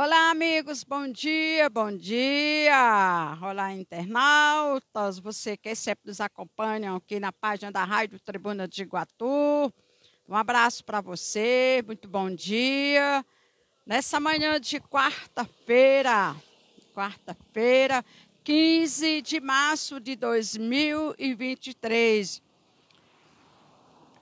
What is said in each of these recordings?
Olá, amigos, bom dia, bom dia. Olá, internautas, você que sempre nos acompanha aqui na página da Rádio Tribuna de Iguatu. Um abraço para você, muito bom dia. Nessa manhã de quarta-feira, quarta-feira, 15 de março de 2023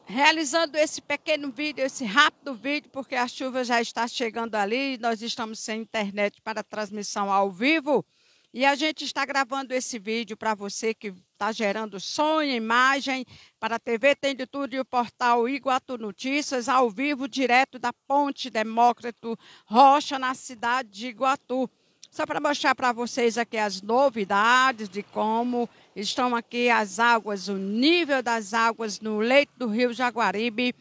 realizando esse pequeno vídeo, esse rápido vídeo, porque a chuva já está chegando ali, nós estamos sem internet para transmissão ao vivo. E a gente está gravando esse vídeo para você que está gerando sonho, imagem, para a TV Tem de Tudo e o portal Iguatu Notícias, ao vivo, direto da Ponte Demócrito Rocha, na cidade de Iguatu. Só para mostrar para vocês aqui as novidades de como estão aqui as águas, o nível das águas no leito do rio Jaguaribe,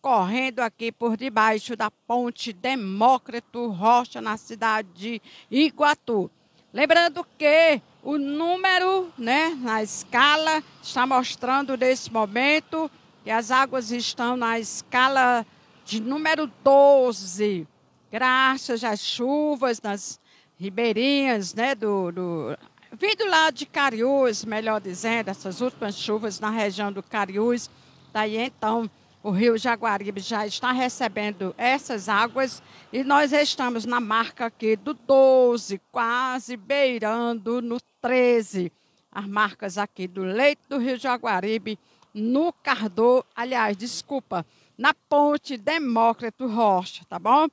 correndo aqui por debaixo da ponte Demócrito Rocha, na cidade de Iguatu. Lembrando que o número, né, na escala, está mostrando nesse momento que as águas estão na escala de número 12, graças às chuvas, nas ribeirinhas, né, do, do vindo lá de Cariús, melhor dizendo, essas últimas chuvas na região do Cariús, daí então o Rio Jaguaribe já está recebendo essas águas e nós estamos na marca aqui do 12, quase beirando no 13. As marcas aqui do leito do Rio Jaguaribe, no Cardô, aliás, desculpa, na ponte Demócrito Rocha, tá bom?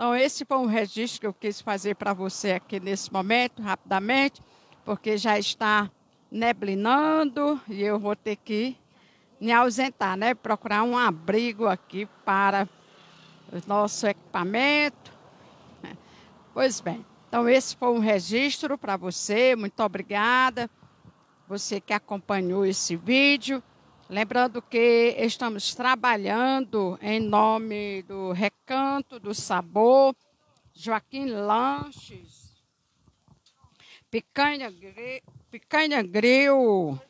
Então, esse foi um registro que eu quis fazer para você aqui nesse momento, rapidamente, porque já está neblinando e eu vou ter que me ausentar, né? Procurar um abrigo aqui para o nosso equipamento. Pois bem, então esse foi um registro para você. Muito obrigada, você que acompanhou esse vídeo. Lembrando que estamos trabalhando em nome do Recanto do Sabor, Joaquim Lanches, Picanha, Picanha Grill,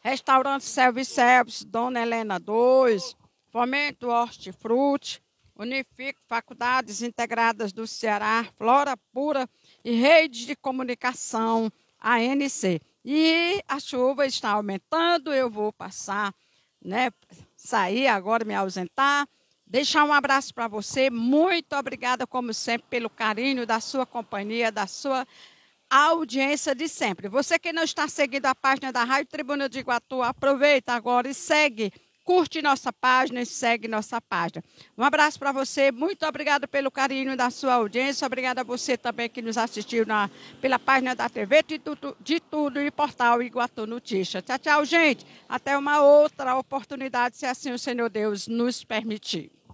Restaurante Service Service, Dona Helena 2, Fomento Hortifruti, Unifico Faculdades Integradas do Ceará, Flora Pura e Redes de Comunicação, ANC. E a chuva está aumentando, eu vou passar, né, sair agora, me ausentar. Deixar um abraço para você. Muito obrigada, como sempre, pelo carinho da sua companhia, da sua audiência de sempre. Você que não está seguindo a página da Rádio Tribuna de Iguatu, aproveita agora e segue curte nossa página e segue nossa página. Um abraço para você, muito obrigado pelo carinho da sua audiência, Obrigada a você também que nos assistiu na, pela página da TV de tudo, de tudo e portal Iguatu Notícias. Tchau, tchau, gente. Até uma outra oportunidade, se assim o Senhor Deus nos permitir.